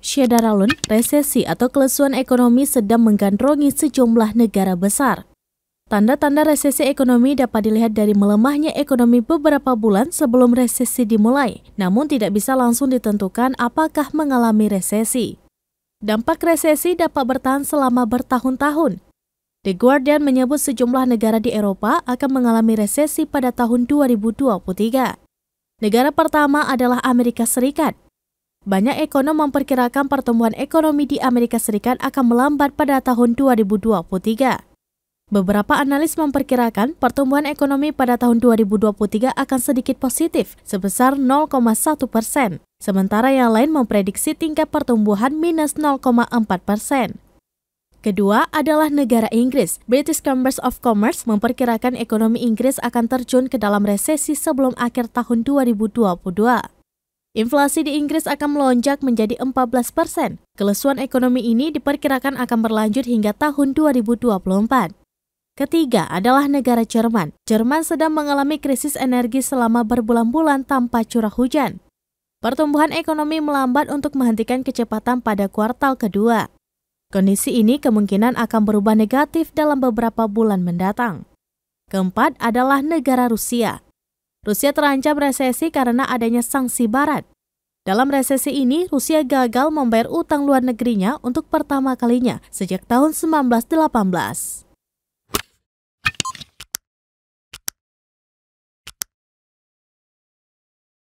Syedaralun, resesi atau kelesuan ekonomi sedang menggandrungi sejumlah negara besar. Tanda-tanda resesi ekonomi dapat dilihat dari melemahnya ekonomi beberapa bulan sebelum resesi dimulai, namun tidak bisa langsung ditentukan apakah mengalami resesi. Dampak resesi dapat bertahan selama bertahun-tahun. The Guardian menyebut sejumlah negara di Eropa akan mengalami resesi pada tahun 2023. Negara pertama adalah Amerika Serikat, banyak ekonom memperkirakan pertumbuhan ekonomi di Amerika Serikat akan melambat pada tahun 2023. Beberapa analis memperkirakan pertumbuhan ekonomi pada tahun 2023 akan sedikit positif, sebesar 0,1 persen. Sementara yang lain memprediksi tingkat pertumbuhan minus 0,4 persen. Kedua adalah negara Inggris. British Chambers of Commerce memperkirakan ekonomi Inggris akan terjun ke dalam resesi sebelum akhir tahun 2022. Inflasi di Inggris akan melonjak menjadi 14 persen. Kelesuan ekonomi ini diperkirakan akan berlanjut hingga tahun 2024. Ketiga adalah negara Jerman. Jerman sedang mengalami krisis energi selama berbulan-bulan tanpa curah hujan. Pertumbuhan ekonomi melambat untuk menghentikan kecepatan pada kuartal kedua. Kondisi ini kemungkinan akan berubah negatif dalam beberapa bulan mendatang. Keempat adalah negara Rusia. Rusia terancam resesi karena adanya sanksi Barat. Dalam resesi ini, Rusia gagal membayar utang luar negerinya untuk pertama kalinya sejak tahun 1918.